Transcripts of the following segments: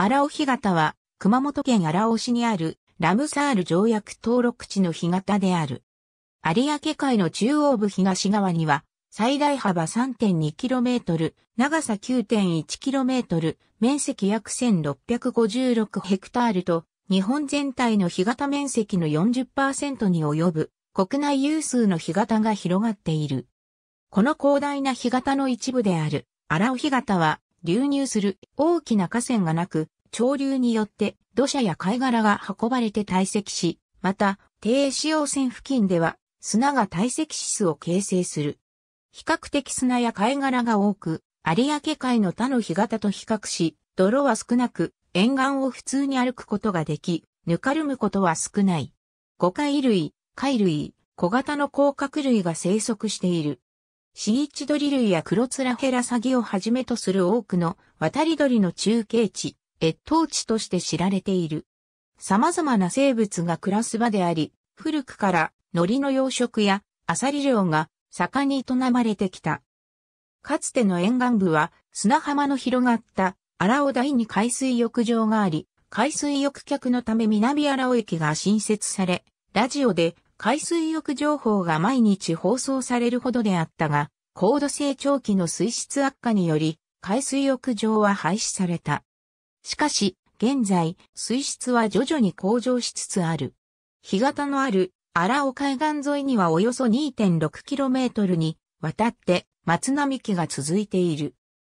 荒尾干潟は、熊本県荒尾市にある、ラムサール条約登録地の干潟である。有明海の中央部東側には、最大幅 3.2km、長さ 9.1km、面積約1656ヘクタールと、日本全体の干潟面積の40%に及ぶ、国内有数の干潟が広がっている。この広大な干潟の一部である、荒尾干潟は、流入する大きな河川がなく、潮流によって土砂や貝殻が運ばれて堆積し、また、低使用線付近では砂が堆積室を形成する。比較的砂や貝殻が多く、有明海の他の干潟と比較し、泥は少なく、沿岸を普通に歩くことができ、ぬかるむことは少ない。五海類、貝類、小型の甲殻類が生息している。シギッチリ類やクロツラヘラサギをはじめとする多くの渡り鳥の中継地、越冬地として知られている。様々な生物が暮らす場であり、古くから海苔の養殖やアサリ漁が盛んに営まれてきた。かつての沿岸部は砂浜の広がった荒尾台に海水浴場があり、海水浴客のため南荒尾駅が新設され、ラジオで海水浴情報が毎日放送されるほどであったが、高度成長期の水質悪化により、海水浴場は廃止された。しかし、現在、水質は徐々に向上しつつある。干潟のある荒尾海岸沿いにはおよそ 2.6km にわたって松並木が続いている。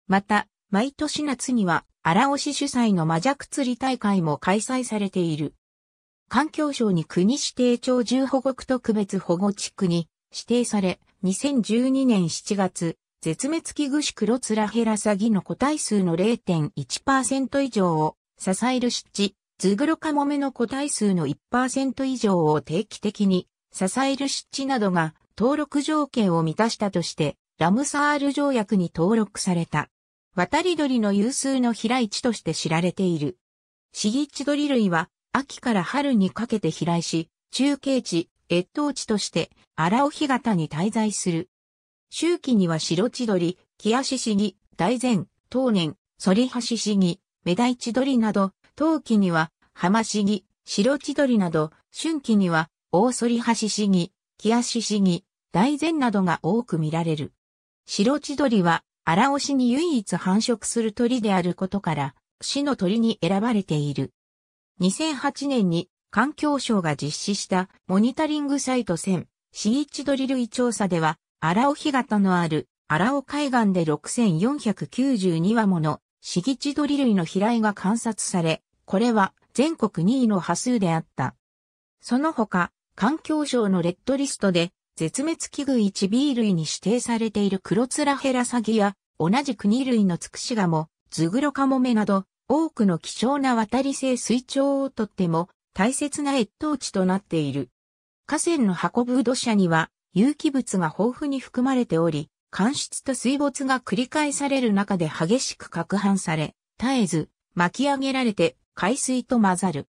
また、毎年夏には荒尾市主催の魔弱釣り大会も開催されている。環境省に国指定鳥獣保護区特別保護地区に指定され、2012年7月、絶滅危惧種クロツラヘラサギの個体数の0.1%以上を支える湿地、ズグロカモメの個体数の1%以上を定期的に支える湿地などが登録条件を満たしたとして、ラムサール条約に登録された。渡り鳥の有数の飛来地として知られている。シギチドリ類は秋から春にかけて飛来し、中継地、越冬地として、荒尾干潟に滞在する。周期には白千鳥、木足シギ、大前、当年、反橋シギ、メダイ鳥など、冬季には、浜シギ、白千鳥など、春季には、大反橋シギ、木足シギ、大前などが多く見られる。白千鳥は、荒尾市に唯一繁殖する鳥であることから、市の鳥に選ばれている。2008年に環境省が実施したモニタリングサイト1000シギチドリル調査では、荒尾干潟のある荒尾海岸で6492羽ものシギチドリルの飛来が観察され、これは全国2位の波数であった。その他、環境省のレッドリストで絶滅危惧 1B 類に指定されているクロツラヘラサギや同じく2類のツクシガモ、ズグロカモメなど多くの希少な渡り性水鳥をとっても大切な越冬地となっている。河川の運ぶ土砂には有機物が豊富に含まれており、間質と水没が繰り返される中で激しく攪拌され、絶えず巻き上げられて海水と混ざる。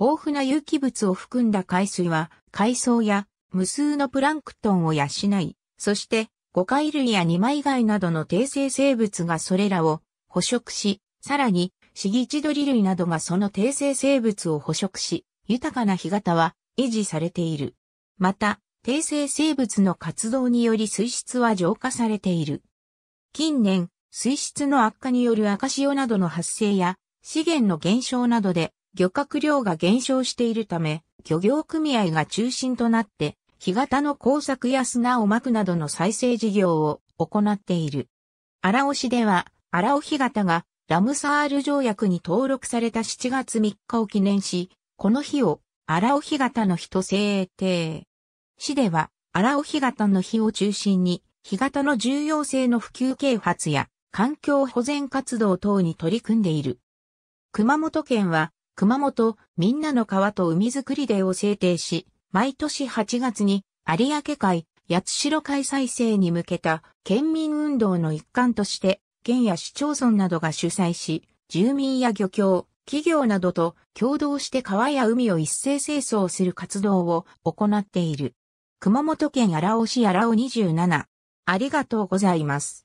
豊富な有機物を含んだ海水は海藻や無数のプランクトンを養い、そして五海類や二枚貝などの低生生物がそれらを捕食し、さらにシギチドリ類などがその低生生物を捕食し、豊かな干潟は維持されている。また、低生生物の活動により水質は浄化されている。近年、水質の悪化による赤潮などの発生や、資源の減少などで漁獲量が減少しているため、漁業組合が中心となって、干潟の工作や砂をまくなどの再生事業を行っている。荒尾市では、荒尾干潟がラムサール条約に登録された7月3日を記念し、この日を、荒尾干潟の日と制定。市では、荒尾干潟の日を中心に、干潟の重要性の普及啓発や、環境保全活動等に取り組んでいる。熊本県は、熊本、みんなの川と海づくりでを制定し、毎年8月に、有明海、八代海再生に向けた県民運動の一環として、県や市町村などが主催し、住民や漁協、企業などと共同して川や海を一斉清掃する活動を行っている。熊本県荒尾市荒尾27。ありがとうございます。